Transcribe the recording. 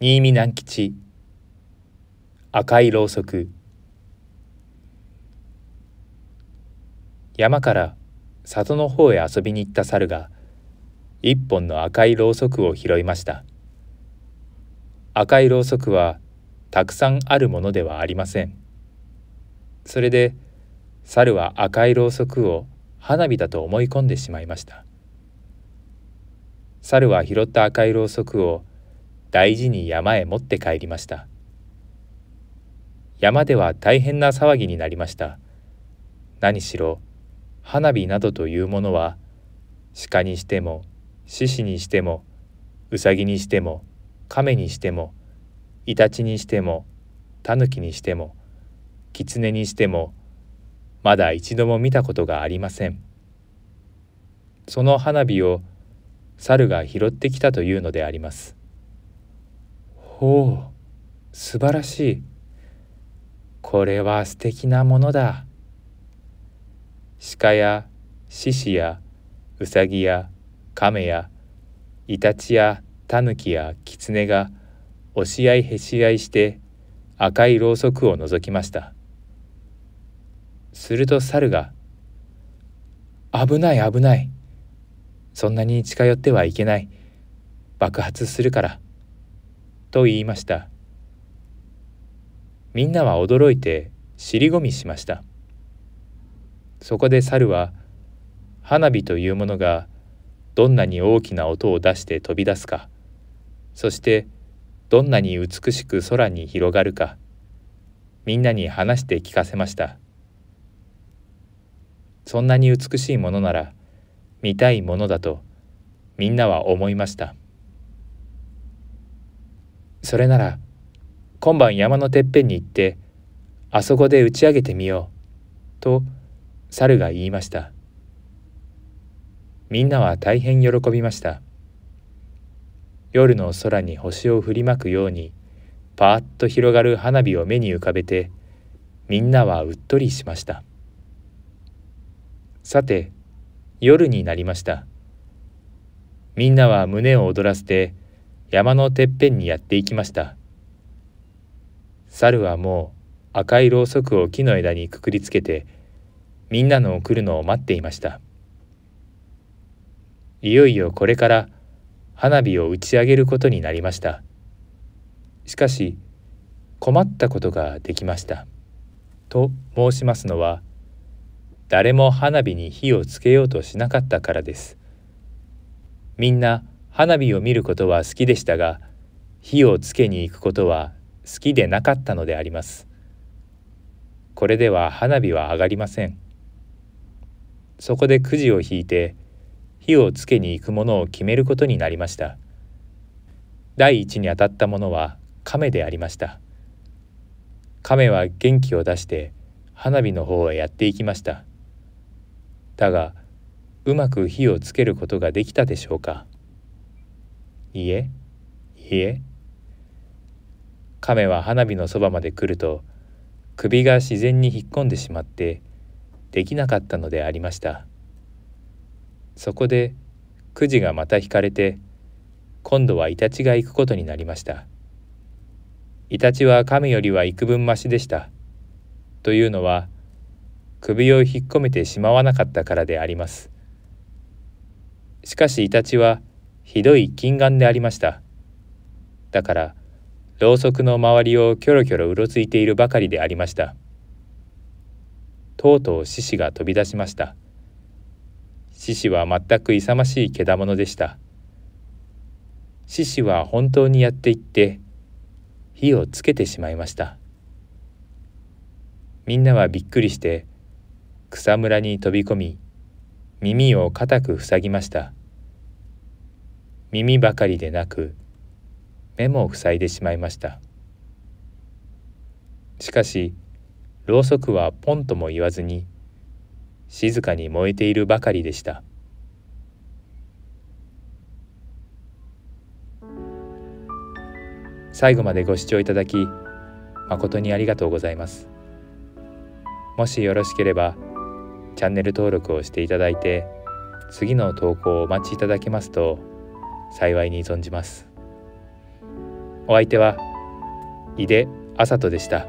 新見南吉赤いろうそく山から里の方へ遊びに行った猿が一本の赤いろうそくを拾いました赤いろうそくはたくさんあるものではありませんそれで猿は赤いろうそくを花火だと思い込んでしまいました猿は拾った赤いろうそくを大事に山へ持って帰りました山では大変な騒ぎになりました何しろ花火などというものは鹿にしても獅子にしてもうさぎにしても亀にしてもイタチにしてもタヌキにしても狐にしてもまだ一度も見たことがありませんその花火を猿が拾ってきたというのでありますほう素晴らしいこれは素敵なものだ鹿や獅子やウサギや亀やイタチやタヌキやキツネが押し合いへし合いして赤いろうそくをのきましたすると猿が「危ない危ないそんなに近寄ってはいけない爆発するから」と言いましたみんなは驚いて尻込みしましたそこで猿は花火というものがどんなに大きな音を出して飛び出すかそしてどんなに美しく空に広がるかみんなに話して聞かせました。そんなに美しいものなら見たいものだとみんなは思いましたそれなら今晩山のてっぺんに行ってあそこで打ち上げてみようと猿が言いましたみんなは大変喜びました夜の空に星を振りまくようにパーッと広がる花火を目に浮かべてみんなはうっとりしました。さて夜になりましたみんなは胸を躍らせて山のてっぺんにやっていきました猿はもう赤いろうそくを木の枝にくくりつけてみんなの来るのを待っていましたいよいよこれから花火を打ち上げることになりましたしかし困ったことができましたと申しますのは誰も花火に火をつけようとしなかったからです。みんな花火を見ることは好きでしたが、火をつけに行くことは好きでなかったのであります。これでは花火は上がりません。そこでくじを引いて、火をつけに行くものを決めることになりました。第一に当たったものは亀でありました。亀は元気を出して花火の方へやっていきました。だがうまく火をつけることができたでしょうかいえいえ亀は花火のそばまで来ると首が自然に引っ込んでしまってできなかったのでありましたそこでくじがまた引かれて今度はイタチが行くことになりましたイタチは亀よりは幾分ましでしたというのは首を引っ込めてしまわなかったからであります。しかしイタチはひどい近眼でありました。だから、ろうそくの周りをキョロキョロうろついているばかりでありました。とうとう獅子が飛び出しました。獅子は全く勇ましいけだものでした。獅子は本当にやっていって、火をつけてしまいました。みんなはびっくりして、草むらに飛び込み耳を固く塞ぎました耳ばかりでなく目も塞いでしまいましたしかしろうそくはポンとも言わずに静かに燃えているばかりでした最後までご視聴いただき誠にありがとうございますもしよろしければチャンネル登録をしていただいて次の投稿をお待ちいただけますと幸いに存じますお相手は井出あさとでした